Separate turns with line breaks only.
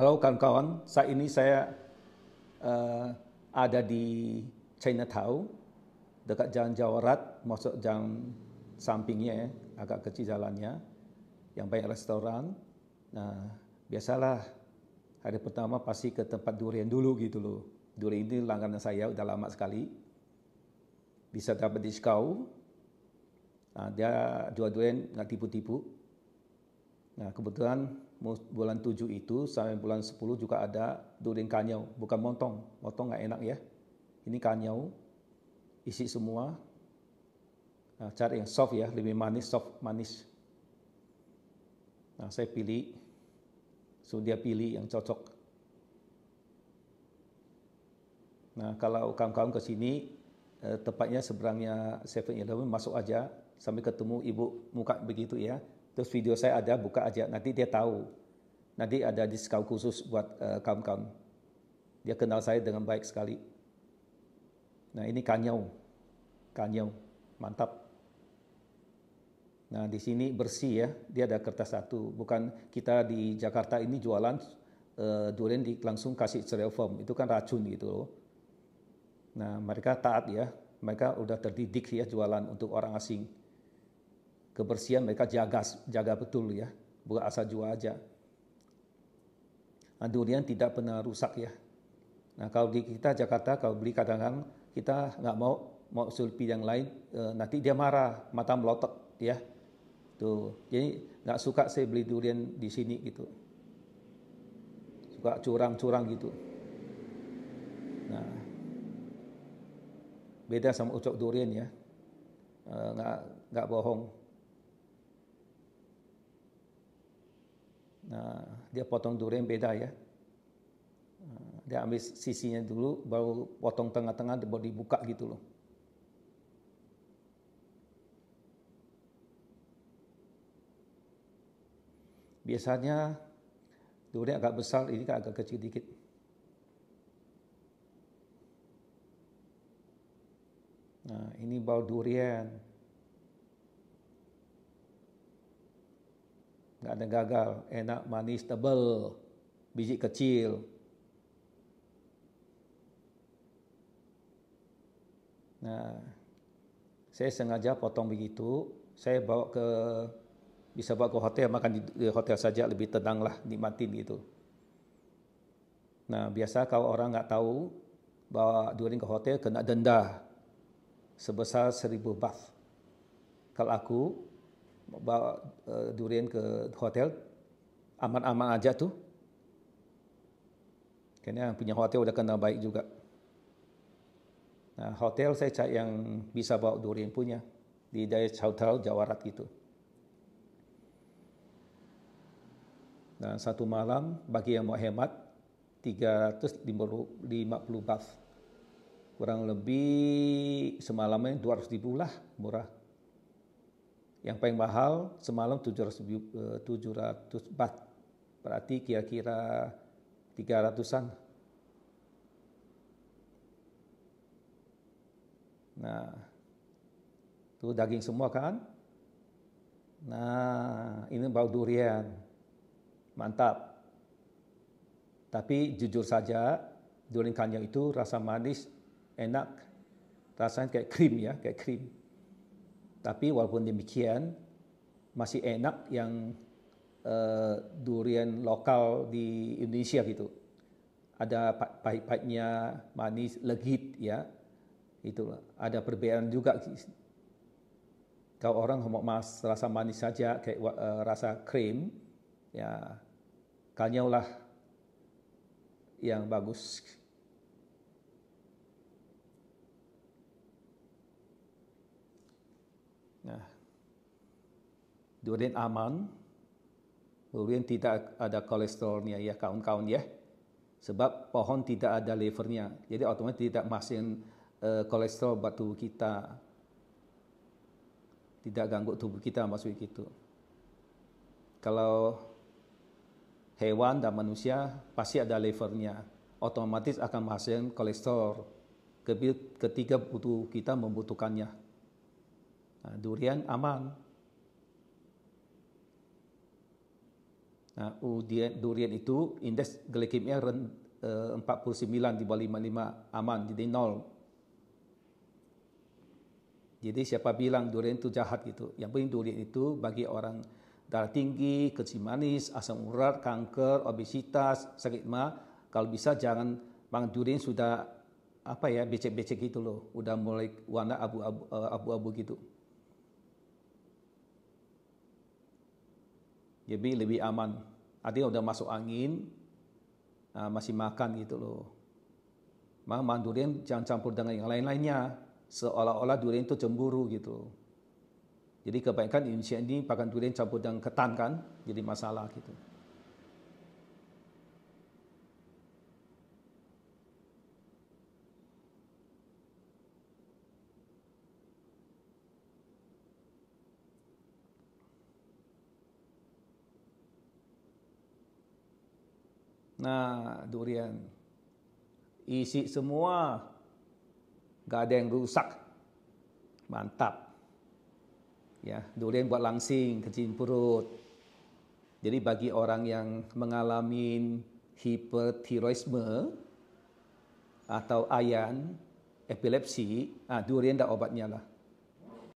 Halo kawan-kawan, saat ini saya uh, ada di Chinatown, dekat jalan Jawa Rat, masuk jalan sampingnya, ya, agak kecil jalannya, yang banyak restoran. Nah, biasalah hari pertama pasti ke tempat durian dulu gitu loh. Durian ini langganan saya udah lama sekali. Bisa dapat diskon. Nah, dia jual durian nggak tipu-tipu Nah, kebetulan bulan 7 itu sampai bulan 10 juga ada durian kanyau, bukan montong. Montong nggak enak ya. Ini kanyau, isi semua. Nah, cari yang soft ya, lebih manis, soft, manis. Nah, saya pilih, so dia pilih yang cocok. Nah, kalau kawan-kawan ke sini, eh, tepatnya seberangnya 7-Eleven, masuk aja sampai ketemu ibu muka begitu ya Terus video saya ada, buka aja. Nanti dia tahu. Nanti ada diskon khusus buat eh, kaum-kaum. dia kenal saya dengan baik sekali. Nah ini kanyau. Kanyau. Mantap. Nah di sini bersih ya. Dia ada kertas satu. Bukan kita di Jakarta ini jualan uh, durian di, langsung kasih styrofoam. Itu kan racun gitu loh. Nah mereka taat ya. Mereka udah terdidik ya jualan untuk orang asing kebersihan mereka jaga jaga betul ya bukan asal jual aja nah, durian tidak pernah rusak ya nah kalau di kita Jakarta kalau beli kadang-kadang kita nggak mau mau sulpi yang lain eh, nanti dia marah mata melotot ya tuh jadi nggak suka saya beli durian di sini gitu suka curang-curang gitu nah beda sama ucok durian ya eh, nggak nggak bohong Ah, dia potong durian beda ya. Ah, dia ambil sisinya dulu, baru potong tengah-tengah, baru dibuka gitu loh. Biasanya durian agak besar, ini kan agak kecil dikit. Nah, ini bau durian. nggak ada gagal, enak, manis, tebal. biji kecil. Nah, saya sengaja potong begitu, saya bawa ke bisa bawa ke hotel makan di, di hotel saja lebih tenang lah nikmatin gitu. Nah biasa kalau orang nggak tahu bawa durian ke hotel kena denda sebesar seribu baht. Kalau aku bawa uh, durian ke hotel aman-aman aja tuh. karena yang punya hotel udah kenal baik juga. Nah, hotel saya cari yang bisa bawa durian punya di daerah hotel Jawa Barat gitu. Nah, satu malam bagi yang mau hemat 350 baht. Kurang lebih semalamnya 200 ribu lah, murah. Yang paling mahal semalam 700, 700 berarti kira-kira 300-an. Nah, itu daging semua kan? Nah, ini bau durian. Mantap. Tapi jujur saja, durian kanyang itu rasa manis, enak. Rasanya kayak krim ya, kayak krim tapi walaupun demikian, masih enak yang uh, durian lokal di Indonesia gitu. Ada pahit-pahitnya, manis, legit ya. Itu ada perbedaan juga. Kalau orang mau mas rasa manis saja kayak uh, rasa krim ya kanyaulah yang bagus Ya. durian aman, durian tidak ada kolesterolnya ya kawan-kawan ya. Sebab pohon tidak ada levernya, jadi otomatis tidak masukin uh, eh, kolesterol buat tubuh kita. Tidak ganggu tubuh kita maksudnya gitu. Kalau hewan dan manusia pasti ada levernya, otomatis akan menghasilkan kolesterol ketika butuh kita membutuhkannya. Nah, durian aman. Nah, durian itu indeks glikemia 49 eh, di bawah 55 aman, jadi nol. Jadi siapa bilang durian itu jahat gitu. Yang penting durian itu bagi orang darah tinggi, kecil manis, asam urat, kanker, obesitas, sakit ma, kalau bisa jangan makan durian sudah apa ya becek-becek gitu loh, udah mulai warna abu-abu eh, gitu. jadi lebih aman artinya udah masuk angin ah, masih makan gitu loh maka makan durian jangan campur dengan yang lain-lainnya seolah-olah durian itu cemburu gitu jadi kebanyakan Indonesia ini pakan durian campur dengan ketan kan jadi masalah gitu Nah, durian. Isi semua. Gak ada yang rusak. Mantap. Ya, durian buat langsing, kecil perut. Jadi bagi orang yang mengalami hipertiroisme atau ayan, epilepsi, ah, durian dah obatnya lah.